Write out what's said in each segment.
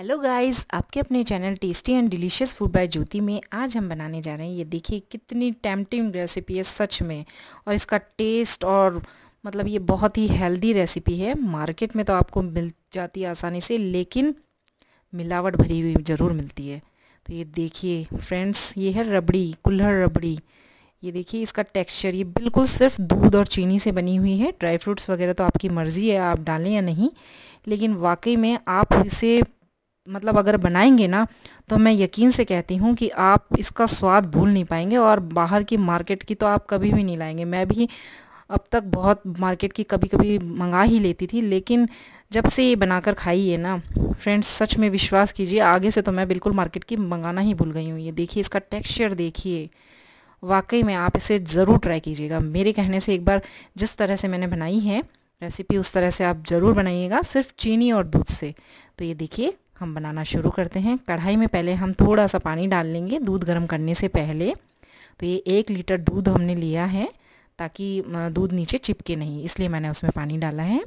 hello guys आपके अपने channel tasty and delicious food by Jyoti में आज हम बनाने जा रहे हैं ये देखिए कितनी टेम्पटिंग रेसिपी है सच में और इसका टेस्ट और मतलब ये बहुत ही हेल्दी रेसिपी है मार्केट में तो आपको मिल जाती है आसानी से लेकिन मिलावट भरी हुई ज़रूर मिलती है तो ये देखिए फ्रेंड्स ये है रबड़ी कुल्हड़ रबड़ी ये देखिए इसका टेक्सचर ये बिल्कुल सिर्फ दूध और चीनी से बनी हुई है ड्राई फ्रूट्स वगैरह तो आपकी मर्ज़ी है आप डालें या नहीं लेकिन वाकई में आप इसे मतलब अगर बनाएंगे ना तो मैं यकीन से कहती हूँ कि आप इसका स्वाद भूल नहीं पाएंगे और बाहर की मार्केट की तो आप कभी भी नहीं लाएंगे मैं भी अब तक बहुत मार्केट की कभी कभी मंगा ही लेती थी लेकिन जब से ये बनाकर खाई है ना फ्रेंड्स सच में विश्वास कीजिए आगे से तो मैं बिल्कुल मार्केट की मंगाना ही भूल गई हूँ ये देखिए इसका टेक्सचर देखिए वाकई में आप इसे ज़रूर ट्राई कीजिएगा मेरे कहने से एक बार जिस तरह से मैंने बनाई है रेसिपी उस तरह से आप ज़रूर बनाइएगा सिर्फ चीनी और दूध से तो ये देखिए हम बनाना शुरू करते हैं कढ़ाई में पहले हम थोड़ा सा पानी डाल लेंगे दूध गर्म करने से पहले तो ये एक लीटर दूध हमने लिया है ताकि दूध नीचे चिपके नहीं इसलिए मैंने उसमें पानी डाला है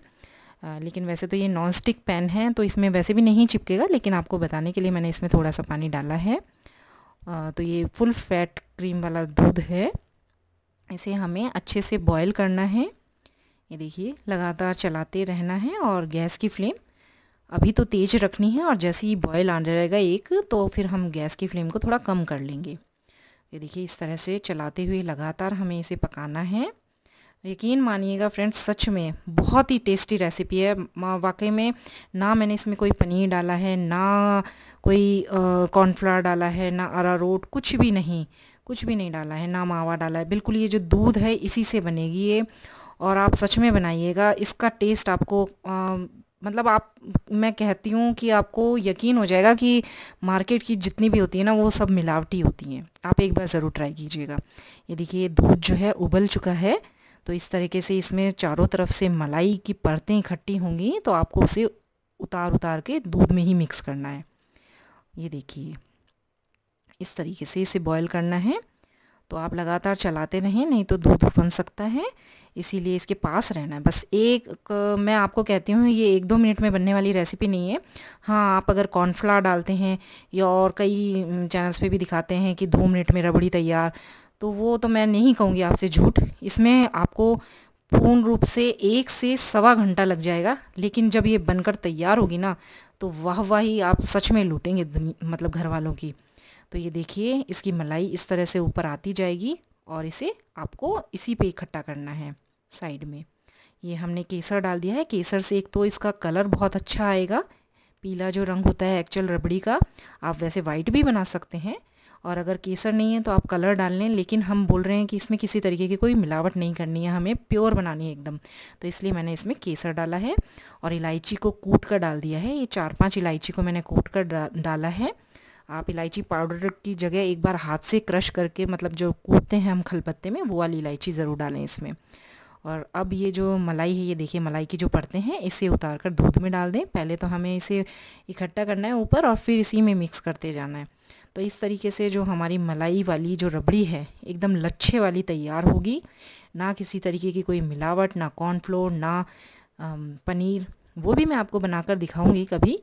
लेकिन वैसे तो ये नॉन स्टिक पैन है तो इसमें वैसे भी नहीं चिपकेगा लेकिन आपको बताने के लिए मैंने इसमें थोड़ा सा पानी डाला है तो ये फुल फैट क्रीम वाला दूध है इसे हमें अच्छे से बॉयल करना है ये देखिए लगातार चलाते रहना है और गैस की फ्लेम अभी तो तेज़ रखनी है और जैसे ही बॉयल आने रहेगा एक तो फिर हम गैस की फ्लेम को थोड़ा कम कर लेंगे ये देखिए इस तरह से चलाते हुए लगातार हमें इसे पकाना है यकीन मानिएगा फ्रेंड्स सच में बहुत ही टेस्टी रेसिपी है वाकई में ना मैंने इसमें कोई पनीर डाला है ना कोई कॉर्नफ्लावर डाला है ना अरारोट कुछ भी नहीं कुछ भी नहीं डाला है ना मावा डाला है बिल्कुल ये जो दूध है इसी से बनेगी ये और आप सच में बनाइएगा इसका टेस्ट आपको आ, मतलब आप मैं कहती हूँ कि आपको यकीन हो जाएगा कि मार्केट की जितनी भी होती है ना वो सब मिलावटी होती हैं आप एक बार ज़रूर ट्राई कीजिएगा ये देखिए दूध जो है उबल चुका है तो इस तरीके से इसमें चारों तरफ से मलाई की परतें इकट्ठी होंगी तो आपको उसे उतार उतार के दूध में ही मिक्स करना है ये देखिए इस तरीके से इसे बॉयल करना है तो आप लगातार चलाते रहें नहीं तो दूध फन सकता है इसीलिए इसके पास रहना है बस एक मैं आपको कहती हूँ ये एक दो मिनट में बनने वाली रेसिपी नहीं है हाँ आप अगर कॉर्नफ्लावर डालते हैं या और कई चैनल्स पे भी दिखाते हैं कि दो मिनट में रबड़ी तैयार तो वो तो मैं नहीं कहूँगी आपसे झूठ इसमें आपको पूर्ण रूप से एक से सवा घंटा लग जाएगा लेकिन जब ये बनकर तैयार होगी ना तो वाह वाह ही आप सच में लूटेंगे मतलब घर वालों की तो ये देखिए इसकी मलाई इस तरह से ऊपर आती जाएगी और इसे आपको इसी पे इकट्ठा करना है साइड में ये हमने केसर डाल दिया है केसर से एक तो इसका कलर बहुत अच्छा आएगा पीला जो रंग होता है एक्चुअल रबड़ी का आप वैसे वाइट भी बना सकते हैं और अगर केसर नहीं है तो आप कलर डाल लें लेकिन हम बोल रहे हैं कि इसमें किसी तरीके की कोई मिलावट नहीं करनी है हमें प्योर बनानी है एकदम तो इसलिए मैंने इसमें केसर डाला है और इलायची को कूट कर डाल दिया है ये चार पांच इलायची को मैंने कूट कर डाला है आप इलायची पाउडर की जगह एक बार हाथ से क्रश करके मतलब जो कूदते हैं हम खलपत्ते में वो वाली इलायची ज़रूर डालें इसमें और अब ये जो मलाई है ये देखिए मलाई की जो परतें हैं इसे उतार कर दूध में डाल दें पहले तो हमें इसे इकट्ठा करना है ऊपर और फिर इसी में मिक्स करते जाना है तो इस तरीके से जो हमारी मलाई वाली जो रबड़ी है एकदम लच्छे वाली तैयार होगी ना किसी तरीके की कोई मिलावट ना कॉर्नफ्लोर ना पनीर वो भी मैं आपको बनाकर दिखाऊंगी कभी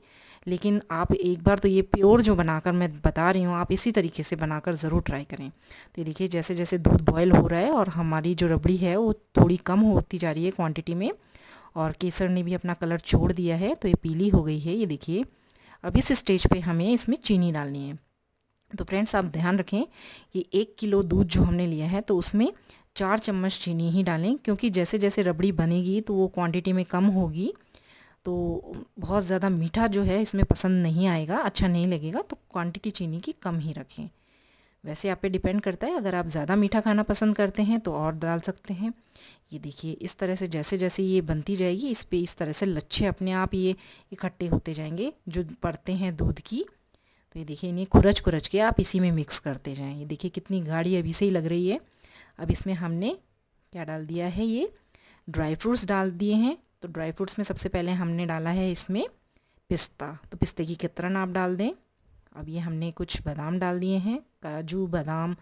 लेकिन आप एक बार तो ये प्योर जो बनाकर मैं बता रही हूँ आप इसी तरीके से बनाकर ज़रूर ट्राई करें तो ये देखिए जैसे जैसे दूध बॉयल हो रहा है और हमारी जो रबड़ी है वो थोड़ी कम होती जा रही है क्वांटिटी में और केसर ने भी अपना कलर छोड़ दिया है तो ये पीली हो गई है ये देखिए अब इस स्टेज पर हमें इसमें चीनी डालनी है तो फ्रेंड्स आप ध्यान रखें ये एक किलो दूध जो हमने लिया है तो उसमें चार चम्मच चीनी ही डालें क्योंकि जैसे जैसे रबड़ी बनेगी तो वो क्वांटिटी में कम होगी तो बहुत ज़्यादा मीठा जो है इसमें पसंद नहीं आएगा अच्छा नहीं लगेगा तो क्वांटिटी चीनी की कम ही रखें वैसे आप पे डिपेंड करता है अगर आप ज़्यादा मीठा खाना पसंद करते हैं तो और डाल सकते हैं ये देखिए इस तरह से जैसे जैसे ये बनती जाएगी इस पर इस तरह से लच्छे अपने आप ये इकट्ठे होते जाएंगे जो पड़ते हैं दूध की तो ये देखिए इन्हें खुरच खुरच के आप इसी में मिक्स करते जाएँ ये देखिए कितनी गाढ़ी अभी से ही लग रही है अब इसमें हमने क्या डाल दिया है ये ड्राई फ्रूट्स डाल दिए हैं तो ड्राई फ्रूट्स में सबसे पहले हमने डाला है इसमें पिस्ता तो पिस्ते की कितरन आप डाल दें अब ये हमने कुछ बादाम डाल दिए हैं काजू बादाम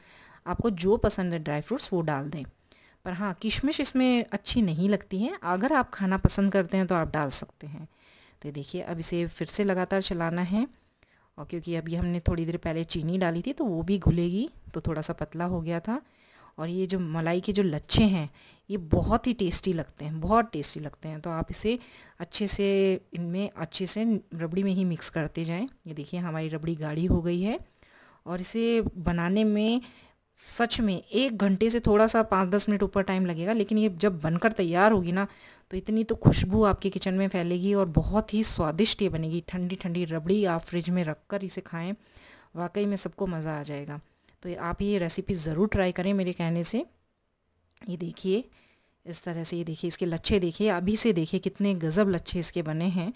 आपको जो पसंद है ड्राई फ्रूट्स वो डाल दें पर हाँ किशमिश इसमें अच्छी नहीं लगती है अगर आप खाना पसंद करते हैं तो आप डाल सकते हैं तो देखिए अब इसे फिर से लगातार चलाना है और क्योंकि अभी हमने थोड़ी देर पहले चीनी डाली थी तो वो भी घुलेगी तो थोड़ा सा पतला हो गया था और ये जो मलाई के जो लच्छे हैं ये बहुत ही टेस्टी लगते हैं बहुत टेस्टी लगते हैं तो आप इसे अच्छे से इनमें अच्छे से रबड़ी में ही मिक्स करते जाएं ये देखिए हमारी रबड़ी गाढ़ी हो गई है और इसे बनाने में सच में एक घंटे से थोड़ा सा पाँच दस मिनट ऊपर टाइम लगेगा लेकिन ये जब बनकर तैयार होगी ना तो इतनी तो खुशबू आपके किचन में फैलेगी और बहुत ही स्वादिष्ट ये बनेगी ठंडी ठंडी रबड़ी आप फ्रिज में रख कर इसे खाएँ वाकई में सबको मज़ा आ जाएगा तो आप ये रेसिपी ज़रूर ट्राई करें मेरे कहने से ये देखिए इस तरह से ये देखिए इसके लच्छे देखिए अभी से देखिए कितने गज़ब लच्छे इसके बने हैं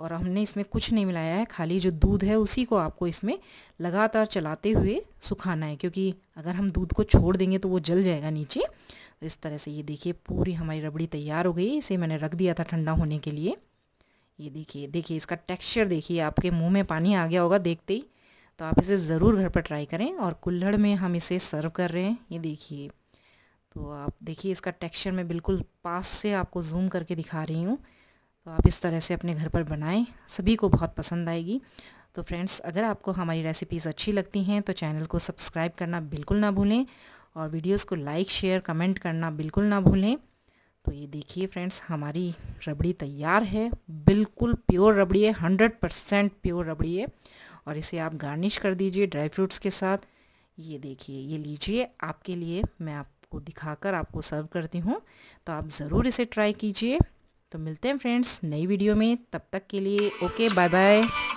और हमने इसमें कुछ नहीं मिलाया है खाली जो दूध है उसी को आपको इसमें लगातार चलाते हुए सुखाना है क्योंकि अगर हम दूध को छोड़ देंगे तो वो जल जाएगा नीचे तो इस तरह से ये देखिए पूरी हमारी रबड़ी तैयार हो गई इसे मैंने रख दिया था ठंडा होने के लिए ये देखिए देखिए इसका टेक्सचर देखिए आपके मुंह में पानी आ गया होगा देखते ही तो आप इसे ज़रूर घर पर ट्राई करें और कुल्हड़ में हम इसे सर्व कर रहे हैं ये देखिए तो आप देखिए इसका टेक्सचर मैं बिल्कुल पास से आपको जूम करके दिखा रही हूँ तो आप इस तरह से अपने घर पर बनाएं सभी को बहुत पसंद आएगी तो फ्रेंड्स अगर आपको हमारी रेसिपीज़ अच्छी लगती हैं तो चैनल को सब्सक्राइब करना बिल्कुल ना भूलें और वीडियोज़ को लाइक शेयर कमेंट करना बिल्कुल ना भूलें तो ये देखिए फ्रेंड्स हमारी रबड़ी तैयार है बिल्कुल प्योर रबड़ी है हंड्रेड परसेंट प्योर रबड़ी है और इसे आप गार्निश कर दीजिए ड्राई फ्रूट्स के साथ ये देखिए ये लीजिए आपके लिए मैं आपको दिखाकर आपको सर्व करती हूँ तो आप ज़रूर इसे ट्राई कीजिए तो मिलते हैं फ्रेंड्स नई वीडियो में तब तक के लिए ओके बाय बाय